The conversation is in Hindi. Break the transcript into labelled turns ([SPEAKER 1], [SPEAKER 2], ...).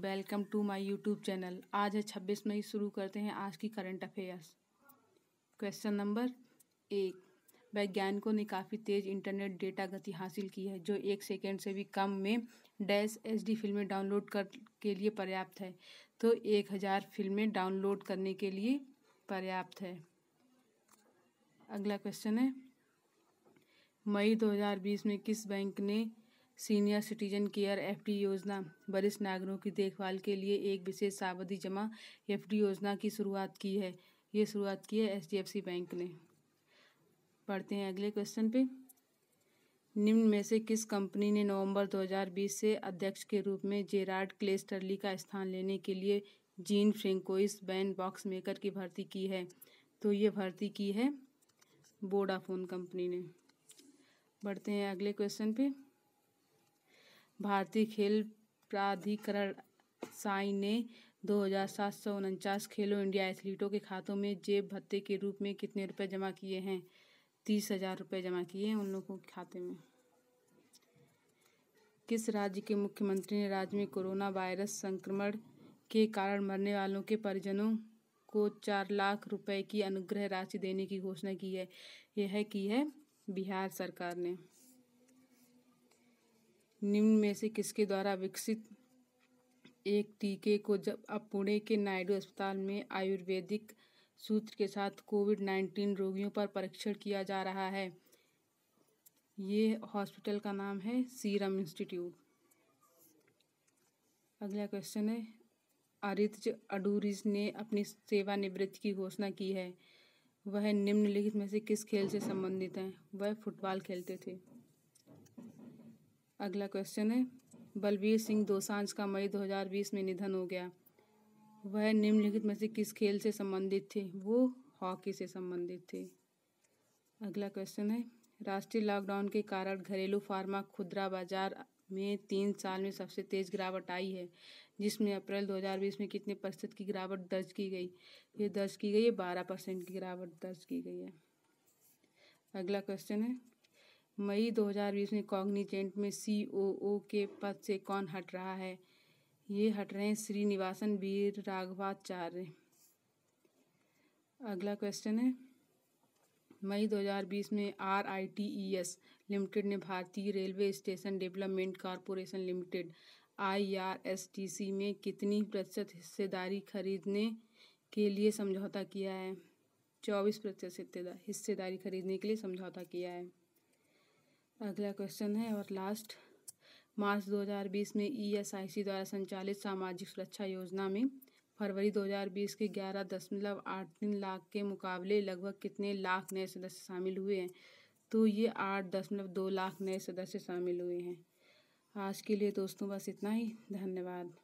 [SPEAKER 1] welcome to my YouTube channel आज है छब्बीस मई शुरू करते हैं आज की करंट अफेयर्स क्वेश्चन नंबर एक वैज्ञानिकों ने काफ़ी तेज़ इंटरनेट डेटा गति हासिल की है जो एक सेकेंड से भी कम में डैश एच फिल्में डाउनलोड कर के लिए पर्याप्त है तो एक हज़ार फिल्में डाउनलोड करने के लिए पर्याप्त है अगला क्वेश्चन है मई 2020 में किस बैंक ने सीनियर सिटीजन केयर एफडी योजना वरिष्ठ नागरिकों की देखभाल के लिए एक विशेष सावधि जमा एफडी योजना की शुरुआत की है ये शुरुआत की है सी बैंक ने पढ़ते हैं अगले क्वेश्चन पे निम्न में से किस कंपनी ने नवंबर 2020 से अध्यक्ष के रूप में जेराड क्लेस्टरली का स्थान लेने के लिए Jean François Bain box maker की भर्ती की है तो ये भर्ती की है वोडाफोन कंपनी ने बढ़ते हैं अगले क्वेश्चन पे भारतीय खेल प्राधिकरण साई ने दो हज़ार सात सौ उनचास खेलो इंडिया एथलीटों के खातों में जेब भत्ते के रूप में कितने रुपए जमा किए हैं तीस हज़ार रुपये जमा किए हैं उन लोगों के खाते में किस राज्य के मुख्यमंत्री ने राज्य में कोरोना वायरस संक्रमण के कारण मरने वालों के परिजनों को चार लाख रुपए की अनुग्रह राशि देने की घोषणा की है यह की है बिहार सरकार ने निम्न में से किसके द्वारा विकसित एक टीके को जब अब पुणे के नायडू अस्पताल में आयुर्वेदिक सूत्र के साथ कोविड नाइन्टीन रोगियों पर परीक्षण किया जा रहा है ये हॉस्पिटल का नाम है सीरम इंस्टीट्यूट अगला क्वेश्चन है आरित्ज अडूरिज ने अपनी सेवानिवृत्ति की घोषणा की है वह निम्नलिखित में से किस खेल से संबंधित हैं वह फुटबॉल खेलते थे अगला क्वेश्चन है बलबीर सिंह दोसांझ का मई 2020 में निधन हो गया वह निम्नलिखित में से किस खेल से संबंधित थे वो हॉकी से संबंधित थे अगला क्वेश्चन है राष्ट्रीय लॉकडाउन के कारण घरेलू फार्मा खुदरा बाजार में तीन साल में सबसे तेज गिरावट आई है जिसमें अप्रैल 2020 में कितने प्रतिशत की गिरावट दर्ज की गई ये दर्ज की गई है बारह परसेंट की गिरावट दर्ज की गई है अगला क्वेश्चन है मई 2020 में कॉग्निजेंट में सी ओ ओ के पद से कौन हट रहा है ये हट रहे हैं श्रीनिवासन वीर राघवाचार्य अगला क्वेश्चन है मई 2020 में R I T E S limited ने भारतीय railway station development corporation limited I R S T C में कितनी प्रतिशत हिस्सेदारी खरीदने के लिए समझौता किया है चौबीस प्रतिशत हिस्सेदारी खरीदने के लिए समझौता किया है अगला क्वेश्चन है और लास्ट मार्च 2020 में ईएसआईसी e द्वारा संचालित सामाजिक सुरक्षा योजना में फरवरी 2020 के ग्यारह दशमलव आठ तीन लाख के मुकाबले लगभग कितने लाख नए सदस्य शामिल हुए हैं तो ये आठ दशमलव दो लाख नए सदस्य शामिल हुए हैं आज के लिए दोस्तों बस इतना ही धन्यवाद